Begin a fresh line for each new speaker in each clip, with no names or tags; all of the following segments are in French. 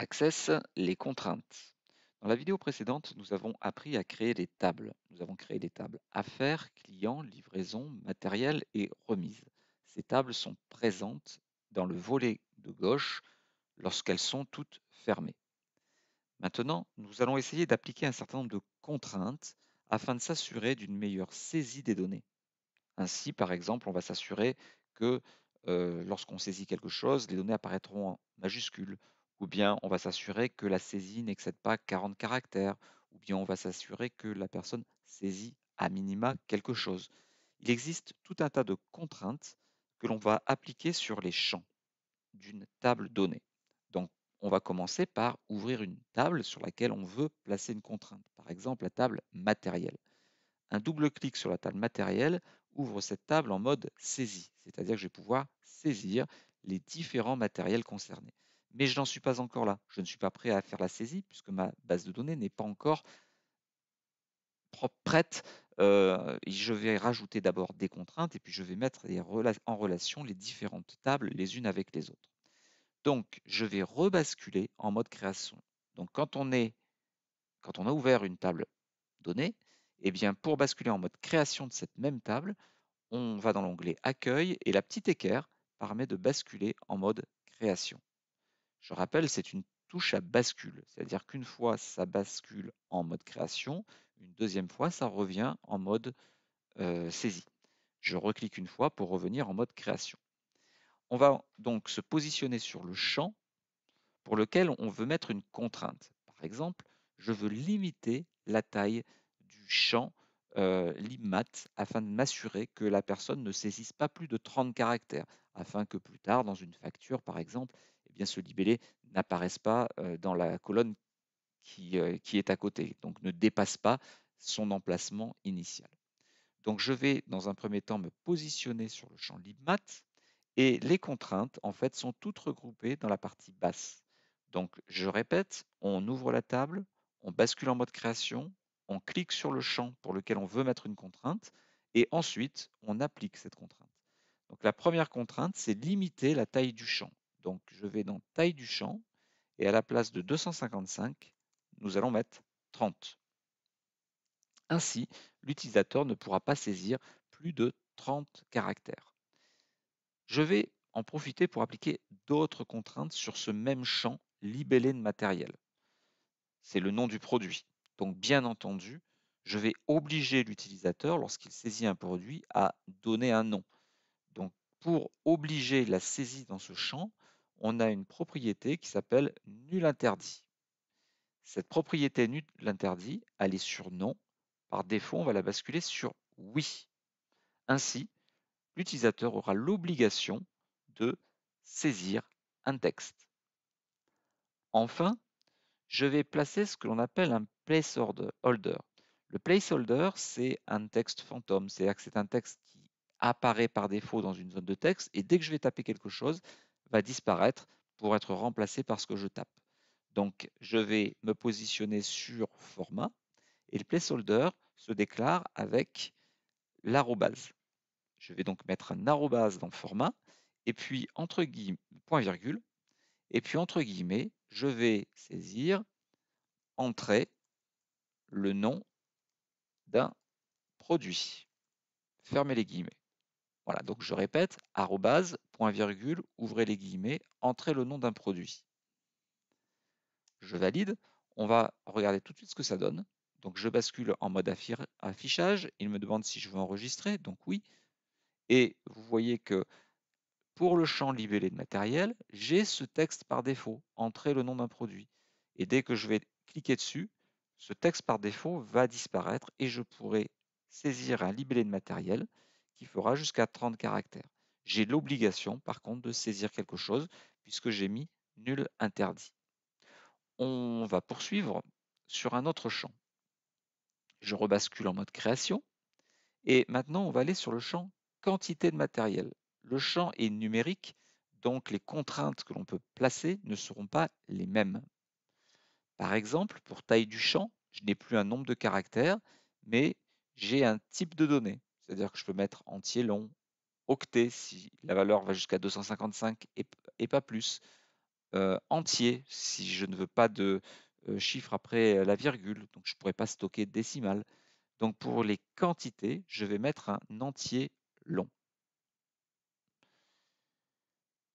Access, les contraintes. Dans la vidéo précédente, nous avons appris à créer des tables. Nous avons créé des tables affaires, clients, livraison, matériel et remise. Ces tables sont présentes dans le volet de gauche lorsqu'elles sont toutes fermées. Maintenant, nous allons essayer d'appliquer un certain nombre de contraintes afin de s'assurer d'une meilleure saisie des données. Ainsi, par exemple, on va s'assurer que euh, lorsqu'on saisit quelque chose, les données apparaîtront en majuscules ou bien on va s'assurer que la saisie n'excède pas 40 caractères, ou bien on va s'assurer que la personne saisit à minima quelque chose. Il existe tout un tas de contraintes que l'on va appliquer sur les champs d'une table donnée. Donc on va commencer par ouvrir une table sur laquelle on veut placer une contrainte, par exemple la table matérielle. Un double clic sur la table matérielle ouvre cette table en mode saisie, c'est-à-dire que je vais pouvoir saisir les différents matériels concernés mais je n'en suis pas encore là. Je ne suis pas prêt à faire la saisie puisque ma base de données n'est pas encore prête. Euh, je vais rajouter d'abord des contraintes et puis je vais mettre en relation les différentes tables les unes avec les autres. Donc, je vais rebasculer en mode création. Donc, quand on, est, quand on a ouvert une table donnée, eh bien, pour basculer en mode création de cette même table, on va dans l'onglet Accueil et la petite équerre permet de basculer en mode création. Je rappelle, c'est une touche à bascule, c'est-à-dire qu'une fois ça bascule en mode création, une deuxième fois ça revient en mode saisi. saisie. Je reclique une fois pour revenir en mode création. On va donc se positionner sur le champ pour lequel on veut mettre une contrainte. Par exemple, je veux limiter la taille du champ euh, afin de m'assurer que la personne ne saisisse pas plus de 30 caractères, afin que plus tard, dans une facture par exemple, ce libellé n'apparaisse pas dans la colonne qui, qui est à côté, donc ne dépasse pas son emplacement initial. Donc je vais dans un premier temps me positionner sur le champ libmat et les contraintes en fait sont toutes regroupées dans la partie basse. Donc je répète, on ouvre la table, on bascule en mode création, on clique sur le champ pour lequel on veut mettre une contrainte et ensuite on applique cette contrainte. Donc la première contrainte, c'est limiter la taille du champ. Donc je vais dans taille du champ et à la place de 255, nous allons mettre 30. Ainsi, l'utilisateur ne pourra pas saisir plus de 30 caractères. Je vais en profiter pour appliquer d'autres contraintes sur ce même champ libellé de matériel. C'est le nom du produit. Donc bien entendu, je vais obliger l'utilisateur, lorsqu'il saisit un produit, à donner un nom. Donc pour obliger la saisie dans ce champ, on a une propriété qui s'appelle nul interdit. Cette propriété nul interdit, elle est sur non. Par défaut, on va la basculer sur oui. Ainsi, l'utilisateur aura l'obligation de saisir un texte. Enfin, je vais placer ce que l'on appelle un placeholder. Le placeholder, c'est un texte fantôme, c'est-à-dire que c'est un texte qui apparaît par défaut dans une zone de texte, et dès que je vais taper quelque chose, va disparaître pour être remplacé par ce que je tape. Donc, je vais me positionner sur format et le placeholder se déclare avec l'arrobase. Je vais donc mettre un arrobase dans format et puis entre guillemets, point virgule, et puis entre guillemets, je vais saisir entrer le nom d'un produit. Fermez les guillemets. Voilà, donc je répète, arrobase, virgule, ouvrez les guillemets, entrez le nom d'un produit. Je valide, on va regarder tout de suite ce que ça donne. Donc je bascule en mode affichage, il me demande si je veux enregistrer, donc oui. Et vous voyez que pour le champ libellé de matériel, j'ai ce texte par défaut, entrer le nom d'un produit. Et dès que je vais cliquer dessus, ce texte par défaut va disparaître et je pourrai saisir un libellé de matériel qui fera jusqu'à 30 caractères. J'ai l'obligation, par contre, de saisir quelque chose, puisque j'ai mis nul interdit. On va poursuivre sur un autre champ. Je rebascule en mode création. Et maintenant, on va aller sur le champ quantité de matériel. Le champ est numérique, donc les contraintes que l'on peut placer ne seront pas les mêmes. Par exemple, pour taille du champ, je n'ai plus un nombre de caractères, mais j'ai un type de données. C'est-à-dire que je peux mettre entier long, octet si la valeur va jusqu'à 255 et, pas plus, euh, entier si je ne veux pas de euh, chiffre après euh, la virgule, donc je ne pourrais pas stocker décimal. Donc pour les quantités, je vais mettre un entier long.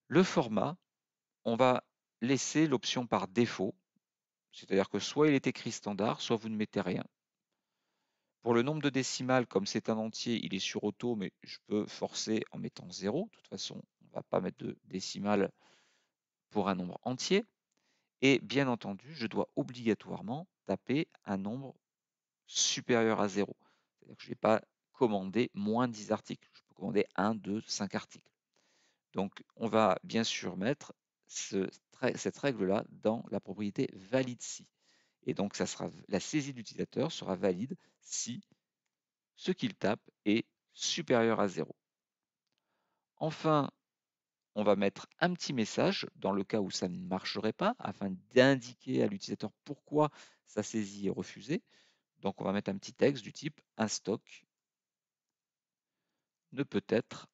Le format, on va laisser l'option par défaut, c'est-à-dire que soit il est écrit standard, soit vous ne mettez rien. Pour le nombre de décimales, comme c'est un entier, il est sur auto, mais je peux forcer en mettant 0. De toute façon, on ne va pas mettre de décimales pour un nombre entier. Et bien entendu, je dois obligatoirement taper un nombre supérieur à 0. C'est-à-dire que je ne vais pas commander moins 10 articles. Je peux commander 1, 2, 5 articles. Donc, on va bien sûr mettre cette règle-là dans la propriété valide si. Et donc, ça sera, la saisie d'utilisateur sera valide si ce qu'il tape est supérieur à 0. Enfin, on va mettre un petit message dans le cas où ça ne marcherait pas, afin d'indiquer à l'utilisateur pourquoi sa saisie est refusée. Donc, on va mettre un petit texte du type « Un stock ne peut être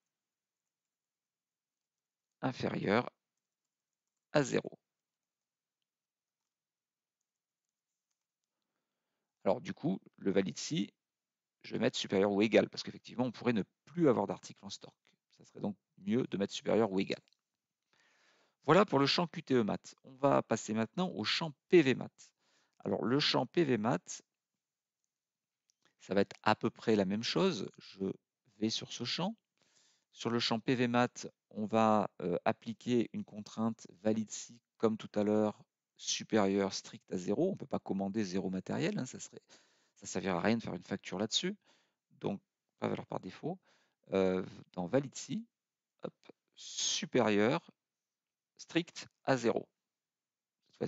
inférieur à 0 ». Alors du coup, le valide si, je vais mettre supérieur ou égal, parce qu'effectivement, on pourrait ne plus avoir d'article en stock. Ça serait donc mieux de mettre supérieur ou égal. Voilà pour le champ QTE mat On va passer maintenant au champ PV mat Alors le champ PV mat ça va être à peu près la même chose. Je vais sur ce champ. Sur le champ PV mat on va euh, appliquer une contrainte valide si, comme tout à l'heure, supérieur strict à zéro. On ne peut pas commander zéro matériel, hein, ça ne ça servirait à rien de faire une facture là-dessus. Donc, pas valeur par défaut. Euh, dans valide si supérieur strict à zéro. Cette fois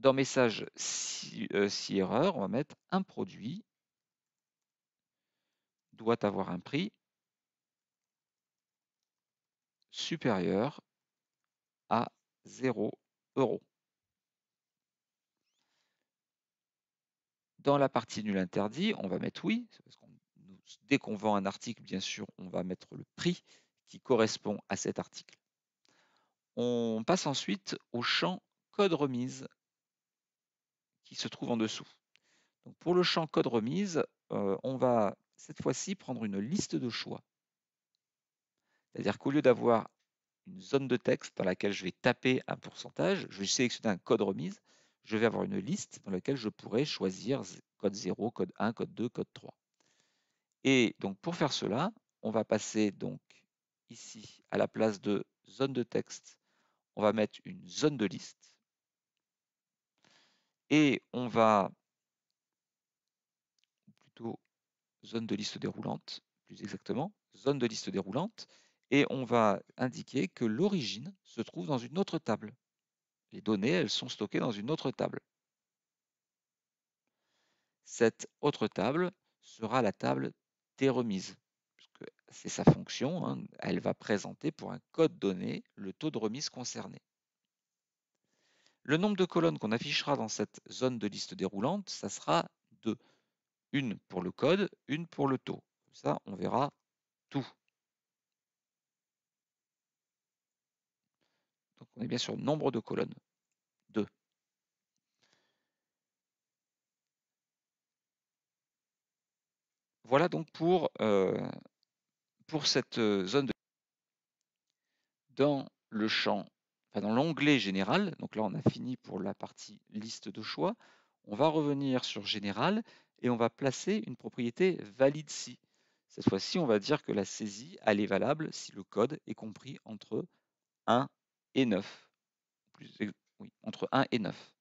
Dans message si, euh, si erreur, on va mettre un produit doit avoir un prix supérieur à 0 dans la partie nul interdit, on va mettre oui. dès qu'on vend un article, bien sûr, on va mettre le prix qui correspond à cet article. On passe ensuite au champ code remise qui se trouve en dessous. Donc pour le champ code remise, euh, on va cette fois-ci prendre une liste de choix. C'est-à-dire qu'au lieu d'avoir une zone de texte dans laquelle je vais taper un pourcentage, je vais sélectionner un code remise, je vais avoir une liste dans laquelle je pourrais choisir code 0, code 1, code 2, code 3. Et donc pour faire cela, on va passer donc ici à la place de zone de texte, on va mettre une zone de liste et on va plutôt zone de liste déroulante, plus exactement, zone de liste déroulante, et on va indiquer que l'origine se trouve dans une autre table. Les données, elles sont stockées dans une autre table. Cette autre table sera la table des remises, puisque c'est sa fonction, hein. elle va présenter pour un code donné le taux de remise concerné. Le nombre de colonnes qu'on affichera dans cette zone de liste déroulante, ça sera de Une pour le code, une pour le taux. Ça, on verra tout on est bien sur nombre de colonnes. 2. Voilà donc pour, euh, pour cette euh, zone de... Dans le champ, dans l'onglet général, donc là on a fini pour la partie liste de choix, on va revenir sur général et on va placer une propriété valide si. Cette fois-ci, on va dire que la saisie, elle est valable si le code est compris entre 1 et 9. oui, entre 1 et 9.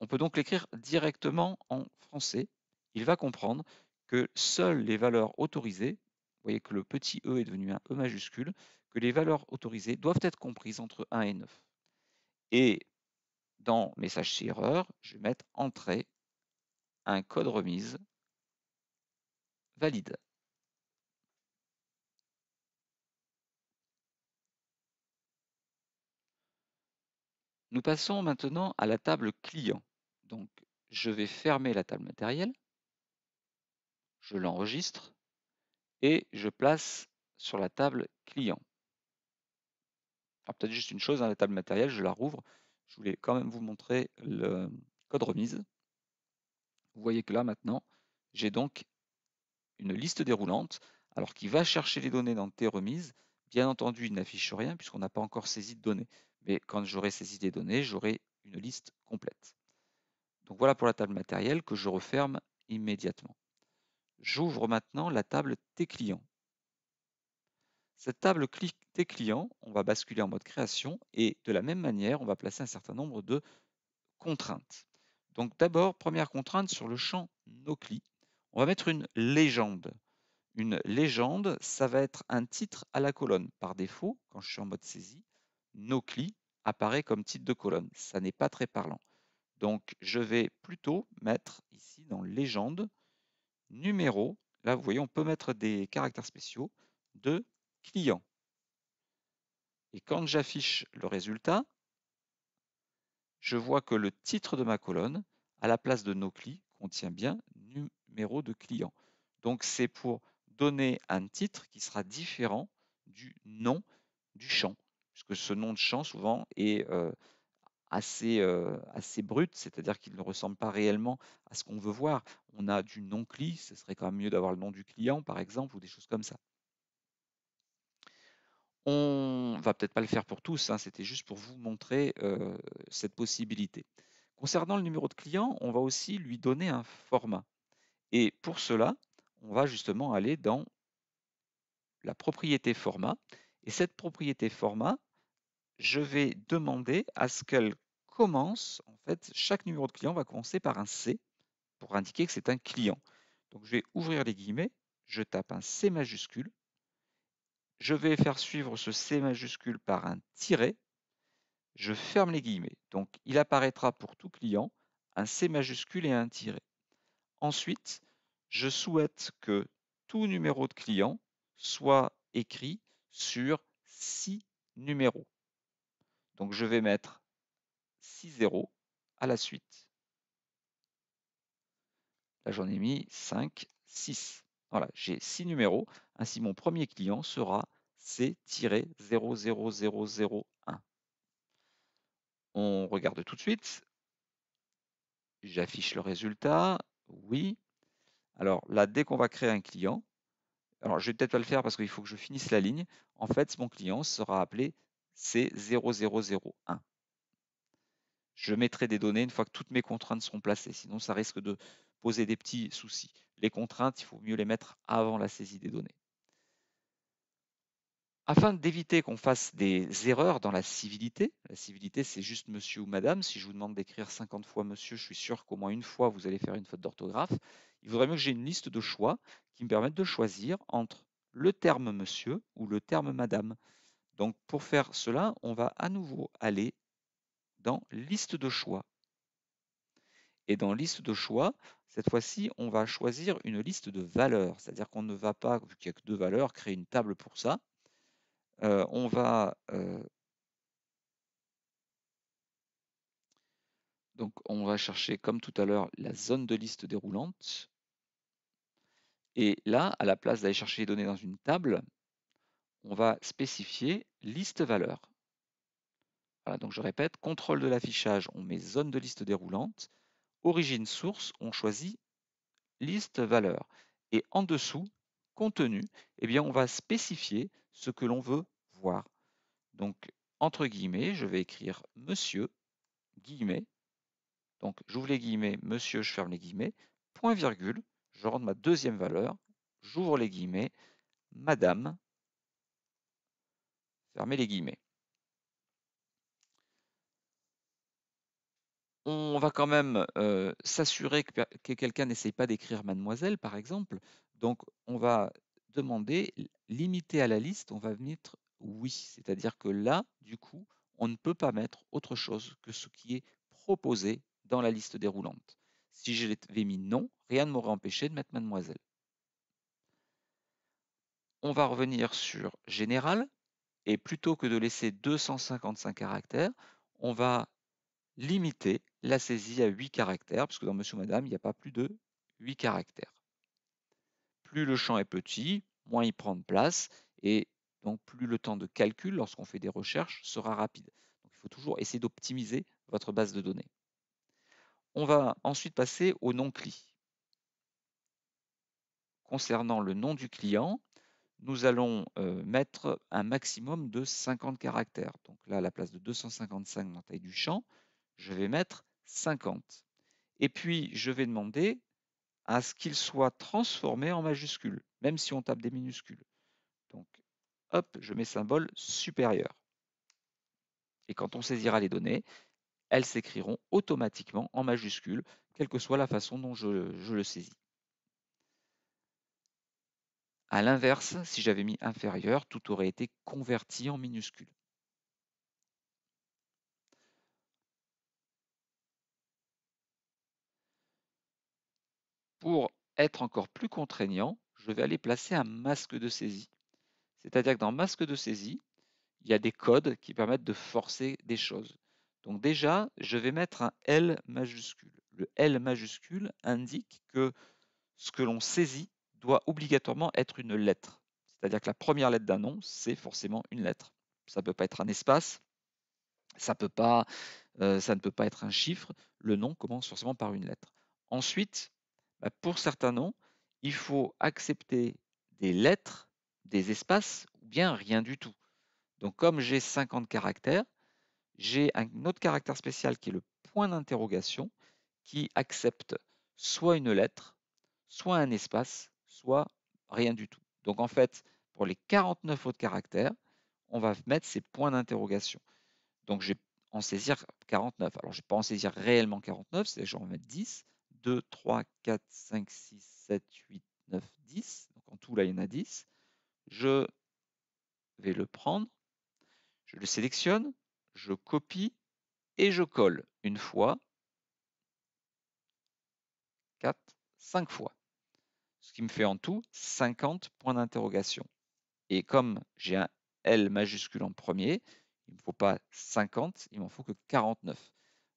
On peut donc l'écrire directement en français. Il va comprendre que seules les valeurs autorisées, vous voyez que le petit e est devenu un e majuscule, que les valeurs autorisées doivent être comprises entre 1 et 9. Et dans message chez je vais mettre entrée, un code remise valide. Nous passons maintenant à la table client. Donc, je vais fermer la table matérielle, je l'enregistre et je place sur la table client. Alors peut-être juste une chose, dans hein, la table matérielle, je la rouvre. Je voulais quand même vous montrer le code remise. Vous voyez que là maintenant, j'ai donc une liste déroulante, alors qui va chercher les données dans T remises. Bien entendu, il n'affiche rien puisqu'on n'a pas encore saisi de données. Mais quand j'aurai saisi des données, j'aurai une liste complète. Donc voilà pour la table matérielle que je referme immédiatement. J'ouvre maintenant la table T clients. Cette table T clients, on va basculer en mode création et de la même manière, on va placer un certain nombre de contraintes. Donc d'abord, première contrainte sur le champ NoCli, on va mettre une légende. Une légende, ça va être un titre à la colonne. Par défaut, quand je suis en mode saisie, Nocli apparaît comme titre de colonne. Ça n'est pas très parlant. Donc je vais plutôt mettre ici dans légende, numéro, là vous voyez on peut mettre des caractères spéciaux de client. Et quand j'affiche le résultat, je vois que le titre de ma colonne, à la place de Nocli, contient bien numéro de client. Donc c'est pour donner un titre qui sera différent du nom du champ puisque ce nom de champ, souvent, est assez, assez brut, c'est-à-dire qu'il ne ressemble pas réellement à ce qu'on veut voir. On a du nom cli ce serait quand même mieux d'avoir le nom du client, par exemple, ou des choses comme ça. On va peut-être pas le faire pour tous, hein, c'était juste pour vous montrer cette possibilité. Concernant le numéro de client, on va aussi lui donner un format. Et pour cela, on va justement aller dans la propriété format. Et cette propriété format, je vais demander à ce qu'elle commence, en fait, chaque numéro de client va commencer par un C pour indiquer que c'est un client. Donc je vais ouvrir les guillemets, je tape un C majuscule, je vais faire suivre ce C majuscule par un tiret, je ferme les guillemets. Donc il apparaîtra pour tout client un C majuscule et un tiret. Ensuite, je souhaite que tout numéro de client soit écrit sur six numéros. Donc je vais mettre 6 0 à la suite. Là, j'en ai mis 5, 6. Voilà, j'ai 6 numéros. Ainsi, mon premier client sera C-00001. On regarde tout de suite. J'affiche le résultat. Oui. Alors là, dès qu'on va créer un client, alors je vais peut-être pas le faire parce qu'il faut que je finisse la ligne. En fait, mon client sera appelé c'est 0001. Je mettrai des données une fois que toutes mes contraintes seront placées, sinon ça risque de poser des petits soucis. Les contraintes, il faut mieux les mettre avant la saisie des données. Afin d'éviter qu'on fasse des erreurs dans la civilité, la civilité c'est juste monsieur ou madame, si je vous demande d'écrire 50 fois monsieur, je suis sûr qu'au moins une fois vous allez faire une faute d'orthographe, il vaudrait mieux que j'ai une liste de choix qui me permette de choisir entre le terme monsieur ou le terme madame. Donc pour faire cela, on va à nouveau aller dans liste de choix. Et dans liste de choix, cette fois-ci, on va choisir une liste de valeurs. C'est-à-dire qu'on ne va pas, vu qu'il n'y a que deux valeurs, créer une table pour ça. Euh, on va euh, donc on va chercher comme tout à l'heure la zone de liste déroulante. Et là, à la place d'aller chercher les données dans une table, on va spécifier liste valeur. donc je répète, contrôle de l'affichage, on met zone de liste déroulante. Origine source, on choisit liste valeur. Et en dessous, contenu, eh bien, on va spécifier ce que l'on veut voir. Donc, entre guillemets, je vais écrire monsieur, guillemets. Donc, j'ouvre les guillemets, monsieur, je ferme les guillemets, point virgule, je rentre ma deuxième valeur, j'ouvre les guillemets, madame, Fermez les guillemets. on va quand même euh, s'assurer que, quelqu'un n'essaye pas d'écrire mademoiselle, par exemple. Donc, on va demander, limiter à la liste, on va mettre oui. C'est-à-dire que là, du coup, on ne peut pas mettre autre chose que ce qui est proposé dans la liste déroulante. Si j'avais mis non, rien ne m'aurait empêché de mettre mademoiselle. On va revenir sur général. Et plutôt que de laisser 255 caractères, on va limiter la saisie à 8 caractères, puisque dans Monsieur ou Madame, il n'y a pas plus de 8 caractères. Plus le champ est petit, moins il prend de place, et donc plus le temps de calcul lorsqu'on fait des recherches sera rapide. Donc, il faut toujours essayer d'optimiser votre base de données. On va ensuite passer au nom CLI. Concernant le nom du client, nous allons euh, mettre un maximum de 50 caractères. Donc là, à la place de 255 dans la taille du champ, je vais mettre 50. Et puis, je vais demander à ce qu'il soit transformé en majuscule, même si on tape des minuscules. Donc, hop, je mets symbole supérieur. Et quand on saisira les données, elles s'écriront automatiquement en majuscule, quelle que soit la façon dont je, je le saisis. A l'inverse, si j'avais mis inférieur, tout aurait été converti en minuscule. Pour être encore plus contraignant, je vais aller placer un masque de saisie. C'est-à-dire que dans masque de saisie, il y a des codes qui permettent de forcer des choses. Donc déjà, je vais mettre un L majuscule. Le L majuscule indique que ce que l'on saisit doit obligatoirement être une lettre. C'est-à-dire que la première lettre d'un nom, c'est forcément une lettre. Ça ne peut pas être un espace, ça, peut pas, euh, ça ne peut pas être un chiffre. Le nom commence forcément par une lettre. Ensuite, bah, pour certains noms, il faut accepter des lettres, des espaces ou bien rien du tout. Donc comme j'ai 50 caractères, j'ai un autre caractère spécial qui est le point d'interrogation qui accepte soit une lettre, soit un espace, soit rien du tout. Donc en fait, pour les 49 autres caractères, on va mettre ces points d'interrogation. Donc je vais en saisir 49. Alors je ne vais pas en saisir réellement 49, c'est je vais en mettre 10. 2, 3, 4, 5, 6, 7, 8, 9, 10. Donc en tout, là, il y en a 10. Je vais le prendre, je le sélectionne, je copie et je colle une fois, 4, 5 fois ce qui me fait en tout 50 points d'interrogation. Et comme j'ai un L majuscule en premier, il ne me faut pas 50, il m'en faut que 49.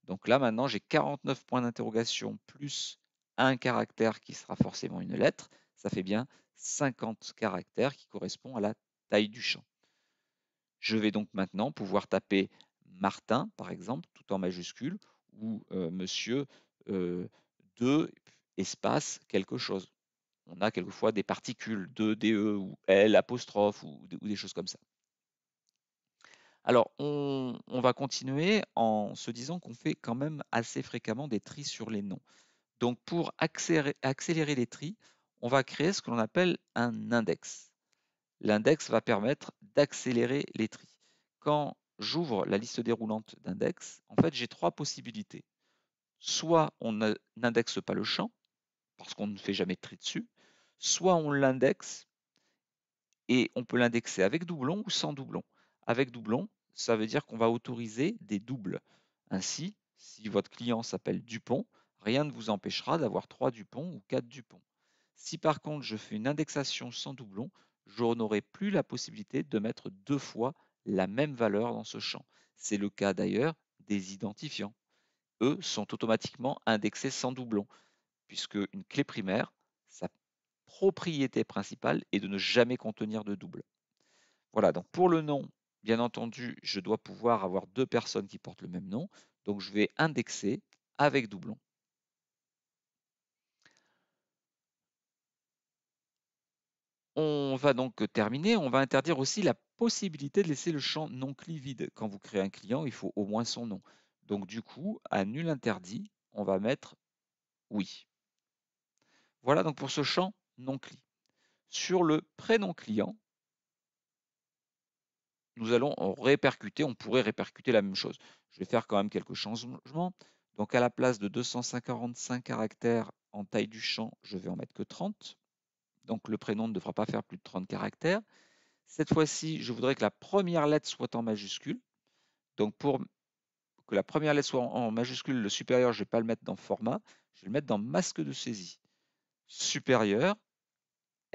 Donc là maintenant j'ai 49 points d'interrogation plus un caractère qui sera forcément une lettre, ça fait bien 50 caractères qui correspond à la taille du champ. Je vais donc maintenant pouvoir taper Martin, par exemple, tout en majuscule, ou euh, Monsieur euh, de espace quelque chose on a quelquefois des particules de DE e ou L apostrophe ou, des choses comme ça. Alors, on, va continuer en se disant qu'on fait quand même assez fréquemment des tris sur les noms. Donc, pour accélérer, accélérer les tris, on va créer ce que l'on appelle un index. L'index va permettre d'accélérer les tris. Quand j'ouvre la liste déroulante d'index, en fait, j'ai trois possibilités. Soit on n'indexe pas le champ, parce qu'on ne fait jamais de tri dessus, soit on l'indexe et on peut l'indexer avec doublon ou sans doublon. Avec doublon, ça veut dire qu'on va autoriser des doubles. Ainsi, si votre client s'appelle Dupont, rien ne vous empêchera d'avoir trois Dupont ou 4 Dupont. Si par contre je fais une indexation sans doublon, je n'aurai plus la possibilité de mettre deux fois la même valeur dans ce champ. C'est le cas d'ailleurs des identifiants. Eux sont automatiquement indexés sans doublon, puisque une clé primaire, ça propriété principale est de ne jamais contenir de double. Voilà, donc pour le nom, bien entendu, je dois pouvoir avoir deux personnes qui portent le même nom. Donc je vais indexer avec doublon. On va donc terminer, on va interdire aussi la possibilité de laisser le champ non cli vide. Quand vous créez un client, il faut au moins son nom. Donc du coup, à nul interdit, on va mettre oui. Voilà donc pour ce champ non client. Sur le prénom client, nous allons répercuter, on pourrait répercuter la même chose. Je vais faire quand même quelques changements. Donc à la place de 255 caractères en taille du champ, je vais en mettre que 30. Donc le prénom ne devra pas faire plus de 30 caractères. Cette fois-ci, je voudrais que la première lettre soit en majuscule. Donc pour que la première lettre soit en majuscule, le supérieur, je ne vais pas le mettre dans format, je vais le mettre dans masque de saisie. Supérieur,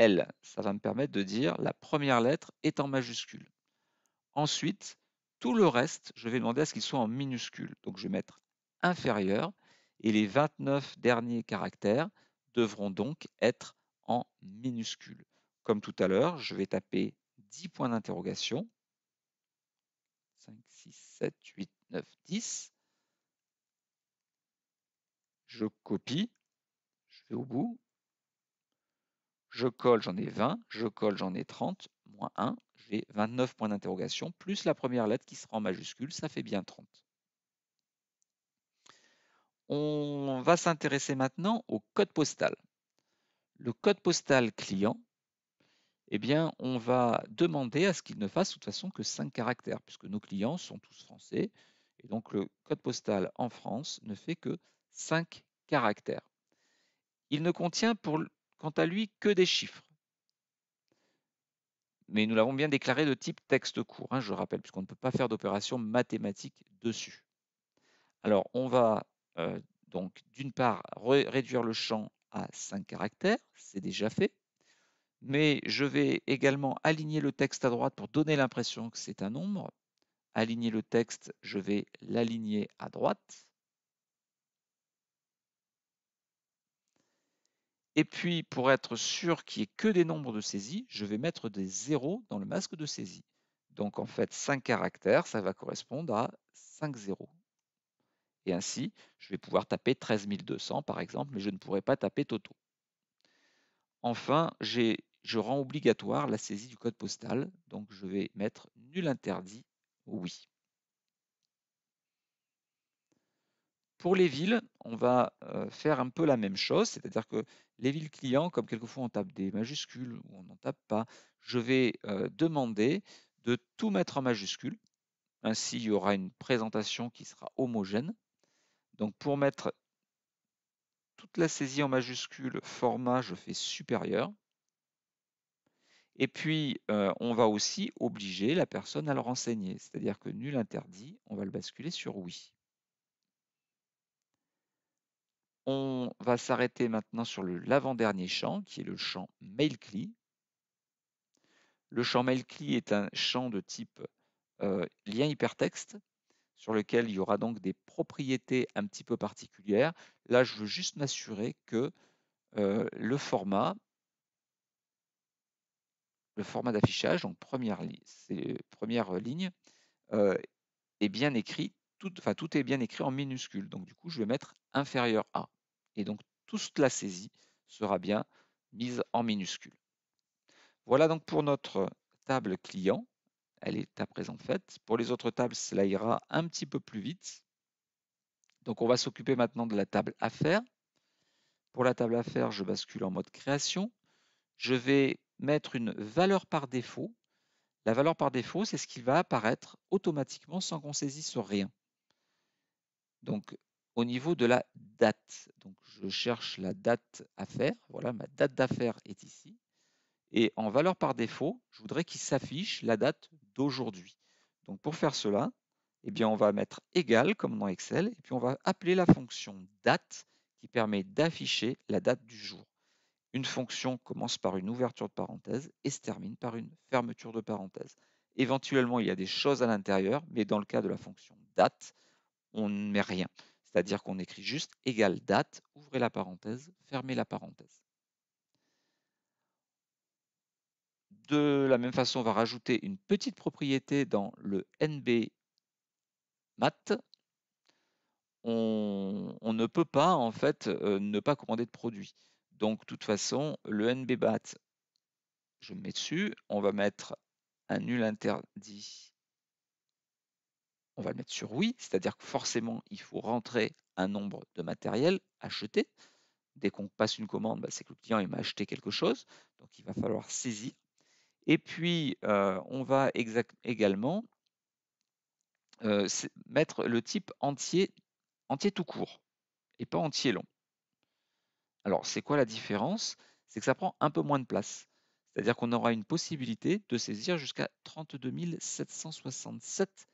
L. Ça va me permettre de dire la première lettre est en majuscule. Ensuite, tout le reste, je vais demander à ce qu'il soit en minuscule. Donc je vais mettre inférieur et les 29 derniers caractères devront donc être en minuscule. Comme tout à l'heure, je vais taper 10 points d'interrogation. 5, 6, 7, 8, 9, 10. Je copie, je vais au bout, je colle, j'en ai 20. Je colle, j'en ai 30. Moins 1, j'ai 29 points d'interrogation, plus la première lettre qui sera en majuscule, ça fait bien 30. On va s'intéresser maintenant au code postal. Le code postal client, eh bien, on va demander à ce qu'il ne fasse de toute façon que 5 caractères, puisque nos clients sont tous français, et donc le code postal en France ne fait que 5 caractères. Il ne contient pour quant à lui que des chiffres. Mais nous l'avons bien déclaré de type texte court, hein, je rappelle, puisqu'on ne peut pas faire d'opération mathématique dessus. Alors, on va euh, donc d'une part réduire le champ à 5 caractères, c'est déjà fait, mais je vais également aligner le texte à droite pour donner l'impression que c'est un nombre. Aligner le texte, je vais l'aligner à droite. Et puis, pour être sûr qu'il n'y ait que des nombres de saisie, je vais mettre des zéros dans le masque de saisie. Donc, en fait, 5 caractères, ça va correspondre à 5 zéros. Et ainsi, je vais pouvoir taper 13200, par exemple, mais je ne pourrai pas taper Toto. Enfin, je rends obligatoire la saisie du code postal. Donc, je vais mettre nul interdit, oui. Pour les villes, on va faire un peu la même chose, c'est-à-dire que les villes clients, comme quelquefois on tape des majuscules ou on n'en tape pas, je vais demander de tout mettre en majuscule. Ainsi, il y aura une présentation qui sera homogène. Donc pour mettre toute la saisie en majuscule, format, je fais supérieur. Et puis, on va aussi obliger la personne à le renseigner, c'est-à-dire que nul interdit, on va le basculer sur oui. On va s'arrêter maintenant sur l'avant-dernier champ, qui est le champ MailCli. Le champ MailCli est un champ de type euh, lien hypertexte, sur lequel il y aura donc des propriétés un petit peu particulières. Là, je veux juste m'assurer que euh, le format, le format d'affichage, donc première, ligne, euh, est bien écrit tout, enfin, tout est bien écrit en minuscule. Donc du coup, je vais mettre inférieur à. Et donc toute la saisie sera bien mise en minuscule. Voilà donc pour notre table client. Elle est à présent faite. Pour les autres tables, cela ira un petit peu plus vite. Donc on va s'occuper maintenant de la table affaires. Pour la table affaires, je bascule en mode création. Je vais mettre une valeur par défaut. La valeur par défaut, c'est ce qui va apparaître automatiquement sans qu'on saisisse rien. Donc, au niveau de la date, donc je cherche la date à faire. Voilà, ma date d'affaires est ici. Et en valeur par défaut, je voudrais qu'il s'affiche la date d'aujourd'hui. Donc, pour faire cela, eh bien, on va mettre égal comme dans Excel, et puis on va appeler la fonction date qui permet d'afficher la date du jour. Une fonction commence par une ouverture de parenthèse et se termine par une fermeture de parenthèse. Éventuellement, il y a des choses à l'intérieur, mais dans le cas de la fonction date, on ne met rien. C'est-à-dire qu'on écrit juste égale date, ouvrez la parenthèse, fermez la parenthèse. De la même façon, on va rajouter une petite propriété dans le NB mat. On, ne peut pas en fait euh, ne pas commander de produit. Donc, de toute façon, le NB je me mets dessus, on va mettre un nul interdit on va le mettre sur oui, c'est-à-dire que forcément, il faut rentrer un nombre de matériel acheté. Dès qu'on passe une commande, bah, c'est que le client m'a acheté quelque chose, donc il va falloir saisir. Et puis, euh, on va également euh, mettre le type entier, entier tout court, et pas entier long. Alors, c'est quoi la différence C'est que ça prend un peu moins de place. C'est-à-dire qu'on aura une possibilité de saisir jusqu'à 32 767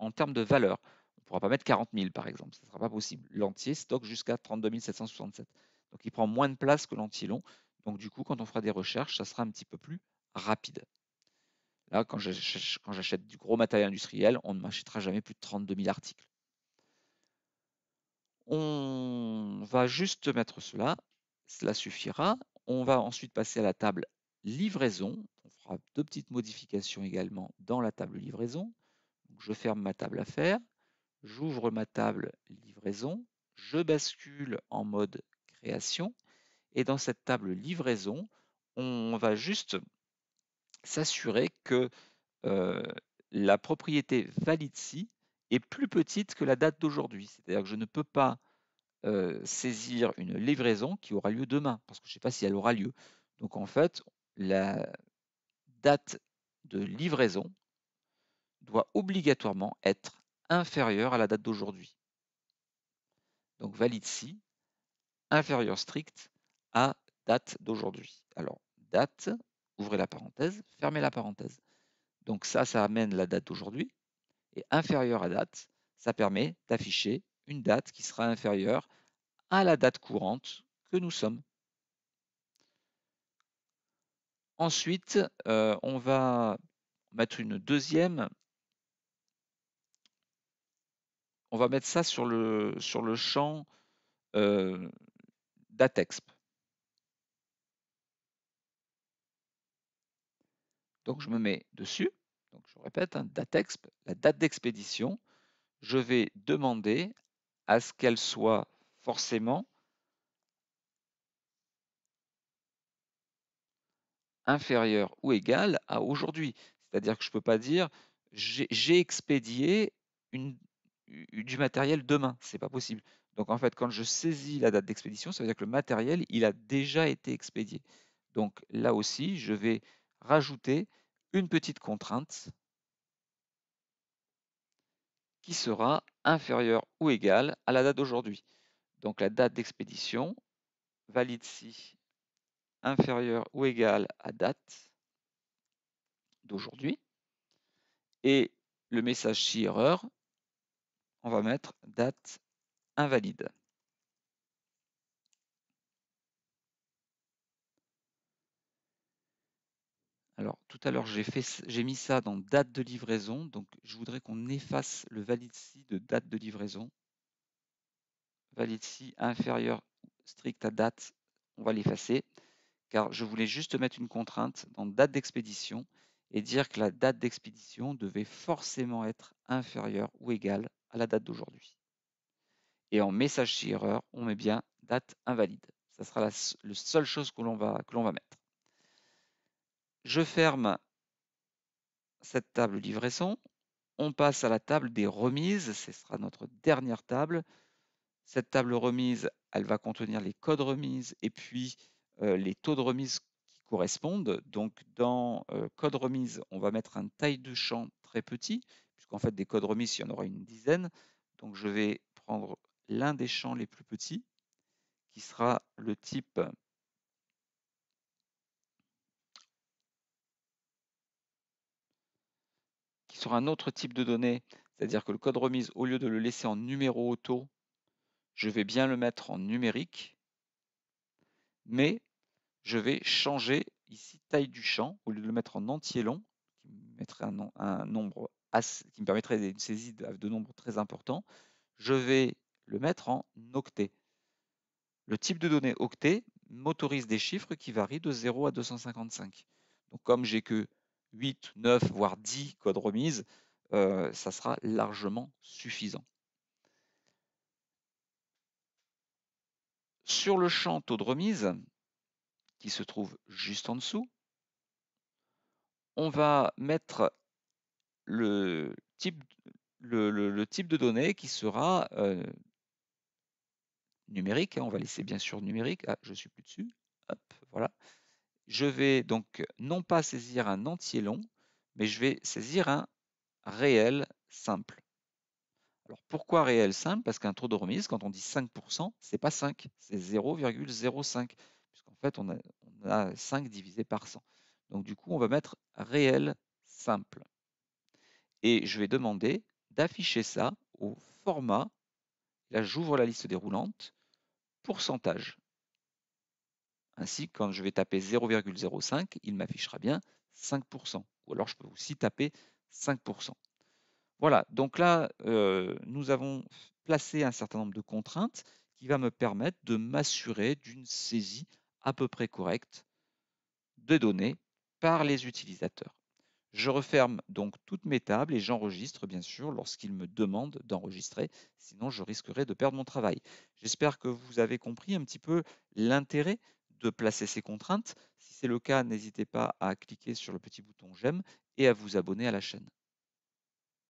en termes de valeur. On ne pourra pas mettre 40 000 par exemple, ce ne sera pas possible. L'entier stocke jusqu'à 32 767. Donc il prend moins de place que l'entier long. Donc du coup, quand on fera des recherches, ça sera un petit peu plus rapide. Là, quand j'achète du gros matériel industriel, on ne m'achètera jamais plus de 32 000 articles. On va juste mettre cela, cela suffira. On va ensuite passer à la table livraison. On fera deux petites modifications également dans la table livraison je ferme ma table affaires, j'ouvre ma table livraison, je bascule en mode création et dans cette table livraison, on va juste s'assurer que la propriété valide-ci est plus petite que la date d'aujourd'hui. C'est-à-dire que je ne peux pas saisir une livraison qui aura lieu demain, parce que je ne sais pas si elle aura lieu. Donc en fait, la date de livraison doit obligatoirement être inférieur à la date d'aujourd'hui. Donc valide si inférieur strict à date d'aujourd'hui. Alors date, ouvrez la parenthèse, fermez la parenthèse. Donc ça, ça amène la date d'aujourd'hui. Et inférieur à date, ça permet d'afficher une date qui sera inférieure à la date courante que nous sommes. Ensuite, euh, on va mettre une deuxième on va mettre ça sur le, sur le champ euh, d'Atexp. Donc je me mets dessus, donc je répète, hein, datexp, la date d'expédition, je vais demander à ce qu'elle soit forcément inférieure ou égale à aujourd'hui. C'est-à-dire que je ne peux pas dire j'ai expédié une, du matériel demain. C'est pas possible. Donc en fait, quand je saisis la date d'expédition, ça veut dire que le matériel, il a déjà été expédié. Donc là aussi, je vais rajouter une petite contrainte qui sera inférieure ou égale à la date d'aujourd'hui. Donc la date d'expédition valide si inférieure ou égale à date d'aujourd'hui. Et le message si erreur on va mettre date invalide. Alors tout à l'heure j'ai mis ça dans date de livraison, donc je voudrais qu'on efface le valide de date de livraison. Valide si inférieur strict à date, on va l'effacer, car je voulais juste mettre une contrainte dans date d'expédition et dire que la date d'expédition devait forcément être inférieure ou égale à la date d'aujourd'hui. Et en message d'erreur, erreur, on met bien date invalide. Ça sera la, seule chose que l'on va, va mettre. Je ferme cette table livraison. On passe à la table des remises. Ce sera notre dernière table. Cette table remise, elle va contenir les codes remises et puis euh, les taux de remise qui correspondent. Donc dans euh, code remise, on va mettre un taille de champ très petit puisqu'en fait des codes remises, il y en aura une dizaine. Donc je vais prendre l'un des champs les plus petits, qui sera le type qui sera un autre type de données, c'est-à-dire que le code remise, au lieu de le laisser en numéro auto, je vais bien le mettre en numérique, mais je vais changer ici taille du champ, au lieu de le mettre en entier long, qui mettrait un nombre qui me permettrait une saisie de, nombres nombre très important, je vais le mettre en octet. Le type de données octet m'autorise des chiffres qui varient de 0 à 255. Donc comme j'ai que 8, 9, voire 10 codes remises, euh, ça sera largement suffisant. Sur le champ taux de remise, qui se trouve juste en dessous, on va mettre le type, le, type de données qui sera numérique. Hein, on va laisser bien sûr numérique. Ah, je suis plus dessus. Hop, voilà. Je vais donc non pas saisir un entier long, mais je vais saisir un réel simple. Alors pourquoi réel simple Parce qu'un taux de remise, quand on dit 5%, c'est pas 5, c'est 0,05, puisqu'en fait on a, on a 5 divisé par 100. Donc du coup, on va mettre réel simple et je vais demander d'afficher ça au format, là j'ouvre la liste déroulante, pourcentage. Ainsi, quand je vais taper 0,05, il m'affichera bien 5%. Ou alors je peux aussi taper 5%. Voilà, donc là, euh, nous avons placé un certain nombre de contraintes qui va me permettre de m'assurer d'une saisie à peu près correcte de données par les utilisateurs. Je referme donc toutes mes tables et j'enregistre bien sûr lorsqu'il me demande d'enregistrer, sinon je risquerai de perdre mon travail. J'espère que vous avez compris un petit peu l'intérêt de placer ces contraintes. Si c'est le cas, n'hésitez pas à cliquer sur le petit bouton j'aime et à vous abonner à la chaîne.